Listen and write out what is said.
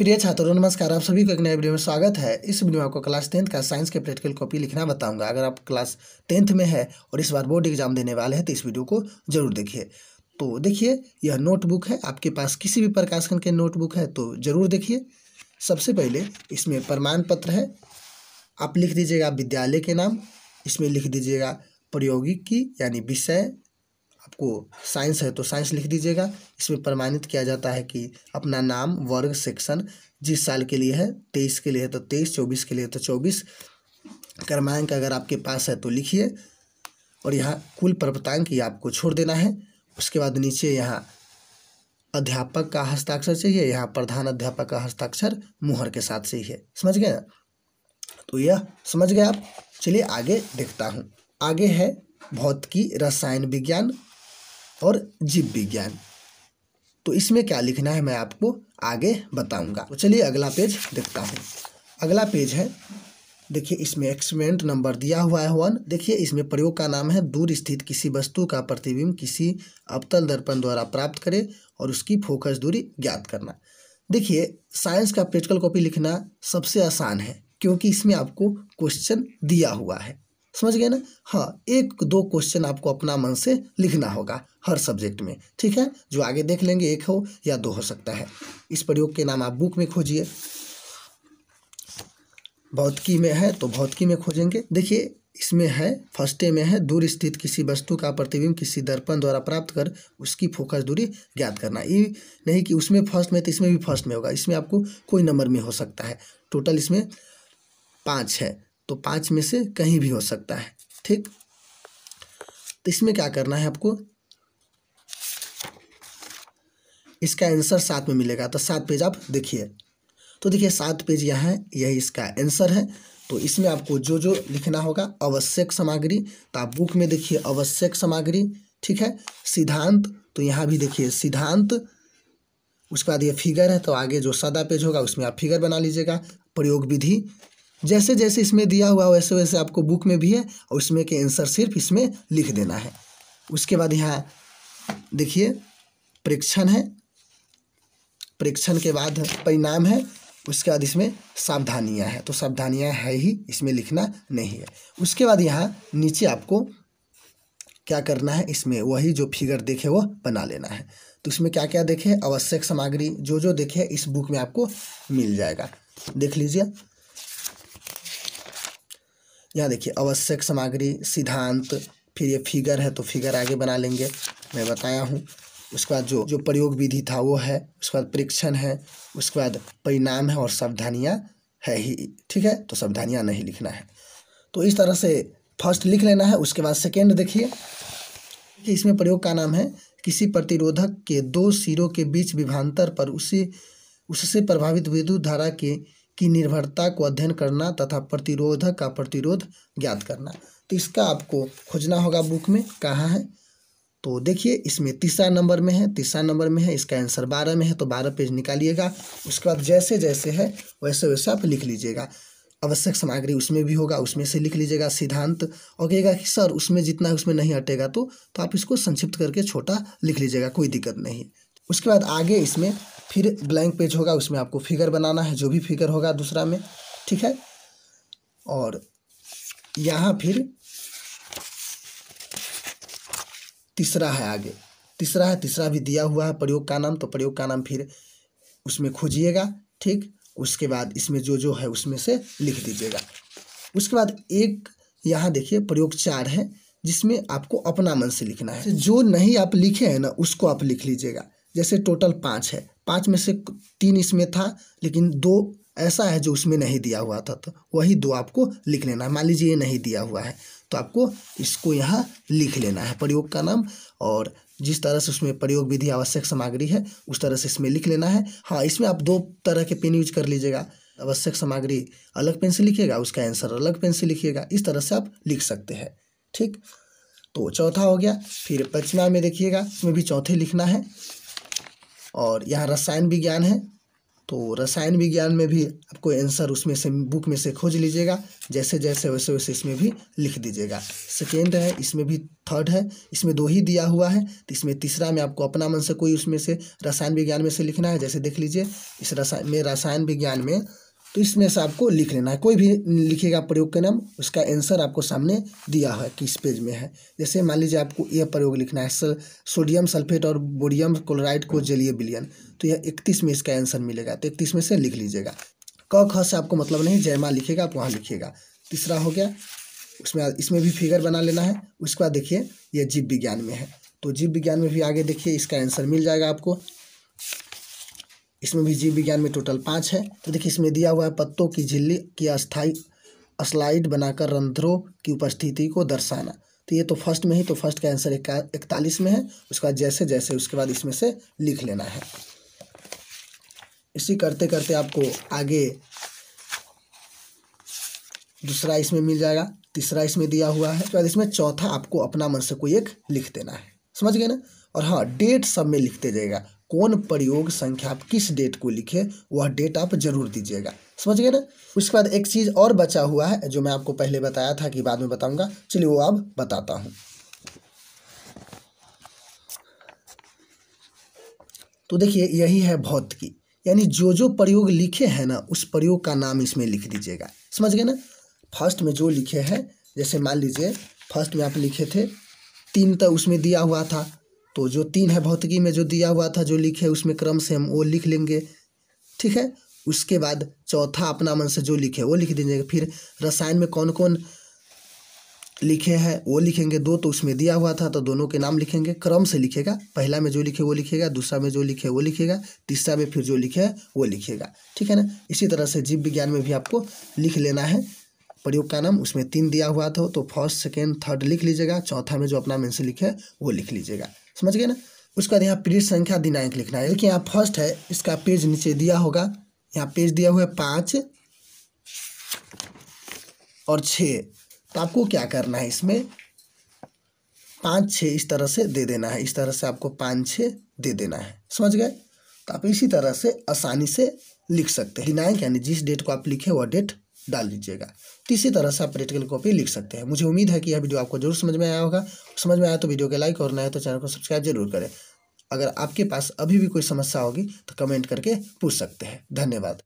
प्रिय छात्रों नमस्कार आप सभी को एक नए वीडियो में स्वागत है इस वीडियो में आपको क्लास टेंथ का साइंस के प्रैक्टिकल कॉपी लिखना बताऊंगा अगर आप क्लास टेंथ में है और इस बार बोर्ड एग्जाम देने वाले हैं तो इस वीडियो को जरूर देखिए तो देखिए यह नोटबुक है आपके पास किसी भी प्रकाशन के नोटबुक है तो जरूर देखिए सबसे पहले इसमें प्रमाण पत्र है आप लिख दीजिएगा विद्यालय के नाम इसमें लिख दीजिएगा प्रयोगिकी यानी विषय आपको साइंस है तो साइंस लिख दीजिएगा इसमें प्रमाणित किया जाता है कि अपना नाम वर्ग सेक्शन जिस साल के लिए है तेईस के लिए है तो तेईस चौबीस के लिए तो चौबीस क्रमांक अगर आपके पास है तो लिखिए और यहाँ कुल पर्वतांक ये आपको छोड़ देना है उसके बाद नीचे यहाँ अध्यापक का हस्ताक्षर चाहिए यहाँ प्रधान अध्यापक का हस्ताक्षर मुहर के साथ चाहिए समझ गए तो यह समझ गए आप चलिए आगे देखता हूँ आगे है भौतिकी रसायन विज्ञान और जीव विज्ञान तो इसमें क्या लिखना है मैं आपको आगे बताऊंगा तो चलिए अगला पेज देखता हूँ अगला पेज है देखिए इसमें एक्सपेरिमेंट नंबर दिया हुआ है वन देखिए इसमें प्रयोग का नाम है दूर स्थित किसी वस्तु का प्रतिबिंब किसी अवतल दर्पण द्वारा प्राप्त करें और उसकी फोकस दूरी ज्ञात करना देखिए साइंस का प्रैक्टिकल कॉपी लिखना सबसे आसान है क्योंकि इसमें आपको क्वेश्चन दिया हुआ है समझ गए ना हाँ एक दो क्वेश्चन आपको अपना मन से लिखना होगा हर सब्जेक्ट में ठीक है जो आगे देख लेंगे एक हो या दो हो सकता है इस प्रयोग के नाम आप बुक में खोजिए भौतिकी में है तो भौतिकी में खोजेंगे देखिए इसमें है फर्स्टे में है दूर स्थित किसी वस्तु का प्रतिबिंब किसी दर्पण द्वारा प्राप्त कर उसकी फोकस दूरी ज्ञात करना ये नहीं कि उसमें फर्स्ट में तो इसमें भी फर्स्ट में होगा इसमें आपको कोई नंबर में हो सकता है टोटल इसमें पाँच है तो पाँच में से कहीं भी हो सकता है ठीक तो इसमें क्या करना है आपको इसका आंसर सात में मिलेगा तो सात पेज आप देखिए तो देखिए सात पेज यहाँ है यही इसका आंसर है तो इसमें आपको जो जो लिखना होगा आवश्यक सामग्री तो आप बुक में देखिए आवश्यक सामग्री ठीक है सिद्धांत तो यहाँ भी देखिए सिद्धांत उसके बाद ये फिगर है तो आगे जो सादा पेज होगा उसमें आप फिगर बना लीजिएगा प्रयोग विधि जैसे जैसे इसमें दिया हुआ वैसे वैसे आपको बुक में भी है और उसमें के आंसर सिर्फ इसमें लिख देना है उसके बाद यहाँ देखिए परीक्षण है परीक्षण के बाद परिणाम है उसके बाद इसमें सावधानियाँ हैं तो सावधानियाँ है ही इसमें लिखना नहीं है उसके बाद यहाँ नीचे आपको क्या करना है इसमें वही जो फिगर देखे वो बना लेना है तो इसमें क्या क्या देखे आवश्यक सामग्री जो जो देखे इस बुक में आपको मिल जाएगा देख लीजिए यहाँ देखिए आवश्यक सामग्री सिद्धांत फिर ये फिगर है तो फिगर आगे बना लेंगे मैं बताया हूँ उसके बाद जो जो प्रयोग विधि था वो है उसके बाद परीक्षण है उसके बाद परिणाम है और सावधानियाँ है ही ठीक है तो सावधानियाँ नहीं लिखना है तो इस तरह से फर्स्ट लिख लेना है उसके बाद सेकेंड देखिए कि इसमें प्रयोग का नाम है किसी प्रतिरोधक के दो सिरों के बीच विभांतर पर उसी उससे प्रभावित विद्युत धारा के की निर्भरता को अध्ययन करना तथा प्रतिरोधक का प्रतिरोध ज्ञात करना तो इसका आपको खोजना होगा बुक में कहाँ है तो देखिए इसमें तीसरा नंबर में है तीसरा नंबर में है इसका आंसर बारह में है तो बारह पेज निकालिएगा उसके बाद जैसे जैसे है वैसे वैसे आप लिख लीजिएगा आवश्यक सामग्री उसमें भी होगा उसमें से लिख लीजिएगा सिद्धांत और कहिएगा कि सर उसमें जितना उसमें नहीं हटेगा तो, तो आप इसको संक्षिप्त करके छोटा लिख लीजिएगा कोई दिक्कत नहीं उसके बाद आगे इसमें फिर ब्लैंक पेज होगा उसमें आपको फिगर बनाना है जो भी फिगर होगा दूसरा में ठीक है और यहाँ फिर तीसरा है आगे तीसरा है तीसरा भी दिया हुआ है प्रयोग का नाम तो प्रयोग का नाम फिर उसमें खोजिएगा ठीक उसके बाद इसमें जो जो है उसमें से लिख दीजिएगा उसके बाद एक यहाँ देखिए प्रयोग चार है जिसमें आपको अपना मन से लिखना है जो नहीं आप लिखे हैं ना उसको आप लिख लीजिएगा जैसे टोटल पाँच है पाँच में से तीन इसमें था लेकिन दो ऐसा है जो उसमें नहीं दिया हुआ था तो वही दो आपको लिख लेना है मान लीजिए ये नहीं दिया हुआ है तो आपको इसको यहाँ लिख लेना है प्रयोग का नाम और जिस तरह से उसमें प्रयोग विधि आवश्यक सामग्री है उस तरह से इसमें लिख लेना है हाँ इसमें आप दो तरह के पेन यूज कर लीजिएगा आवश्यक सामग्री अलग पेन से लिखिएगा उसका आंसर अलग पेन से लिखिएगा इस तरह से आप लिख सकते हैं ठीक तो चौथा हो गया फिर पचमा में देखिएगा इसमें भी चौथे लिखना है और यहाँ रसायन विज्ञान है तो रसायन विज्ञान में भी आपको आंसर उसमें से बुक में से खोज लीजिएगा जैसे जैसे वैसे वैसे इसमें भी लिख दीजिएगा सेकेंड है इसमें भी थर्ड है इसमें दो ही दिया हुआ है तो इसमें तीसरा में आपको अपना मन से कोई उसमें से रसायन विज्ञान में से लिखना है जैसे देख लीजिए इस रसायन में रसायन विज्ञान में तो इसमें से आपको लिख लेना है कोई भी लिखेगा प्रयोग का नाम उसका आंसर आपको सामने दिया है किस पेज में है जैसे मान लीजिए आपको यह प्रयोग लिखना है सर सोडियम सल्फेट और बोडियम क्लोराइड को जलीय बिलियन तो यह इकतीस में इसका आंसर मिलेगा तो इकतीस में से लिख लीजिएगा क ख से आपको मतलब नहीं जयमा लिखेगा आप वहाँ लिखिएगा तीसरा हो गया उसमें इसमें भी फिगर बना लेना है उसके बाद देखिए यह जीव विज्ञान में है तो जीव विज्ञान में भी आगे देखिए इसका आंसर मिल जाएगा आपको इसमें भी जीव विज्ञान में टोटल पाँच है तो देखिए इसमें दिया हुआ है पत्तों की झिल्ली की अस्थाई स्लाइड बनाकर रंध्रों की उपस्थिति को दर्शाना तो ये तो फर्स्ट में ही तो फर्स्ट का आंसर इकतालीस में है उसके बाद जैसे जैसे उसके बाद इसमें से लिख लेना है इसी करते करते आपको आगे दूसरा इसमें मिल जाएगा तीसरा इसमें दिया हुआ है उसके बाद इसमें चौथा आपको अपना मन से कोई एक लिख देना है समझ गए ना और हाँ डेट सब में लिखते जाएगा कौन प्रयोग संख्या आप किस डेट को लिखे वह डेट आप जरूर दीजिएगा समझ गए ना उसके बाद एक चीज़ और बचा हुआ है जो मैं आपको पहले बताया था कि बाद में बताऊंगा चलिए वो अब बताता हूं तो देखिए यही है भौतिकी यानी जो जो प्रयोग लिखे हैं ना उस प्रयोग का नाम इसमें लिख दीजिएगा समझ गए ना फर्स्ट में जो लिखे हैं जैसे मान लीजिए फर्स्ट में आप लिखे थे तीन तो उसमें दिया हुआ था तो जो तीन है भौतिकी में जो दिया हुआ था जो लिखे उसमें क्रम से हम वो लिख लेंगे ठीक है उसके बाद चौथा अपना मन से जो लिखे वो लिख दीजिएगा फिर रसायन में कौन कौन लिखे हैं वो लिखेंगे दो तो उसमें दिया हुआ था तो दोनों के नाम लिखेंगे क्रम से लिखेगा पहला में जो लिखे वो लिखेगा दूसरा में जो लिखे वो लिखेगा तीसरा में फिर जो लिखे वो लिखेगा ठीक है ना इसी तरह से जीव विज्ञान में भी आपको लिख लेना है प्रयोग का नाम उसमें तीन दिया हुआ था तो फर्स्ट सेकेंड थर्ड लिख लीजिएगा चौथा में जो अपना मेन से लिखे वो लिख लीजिएगा समझ गए ना उसके बाद यहाँ पीरियड संख्या दिनांक लिखना है देखिए यहाँ फर्स्ट है इसका पेज नीचे दिया होगा यहाँ पेज दिया हुआ है पाँच और छः तो आपको क्या करना है इसमें पाँच छः इस तरह से दे देना है इस तरह से आपको पाँच छः दे देना है समझ गए तो आप इसी तरह से आसानी से लिख सकते हैं दिनांक यानी जिस डेट को आप लिखे वह डेट डाल दीजिएगा तो इसी तरह से आप प्रैक्टिकल कॉपी लिख सकते हैं मुझे उम्मीद है कि यह वीडियो आपको जरूर समझ में आया होगा समझ में आया तो वीडियो को लाइक और नया तो चैनल को सब्सक्राइब जरूर करें अगर आपके पास अभी भी कोई समस्या होगी तो कमेंट करके पूछ सकते हैं धन्यवाद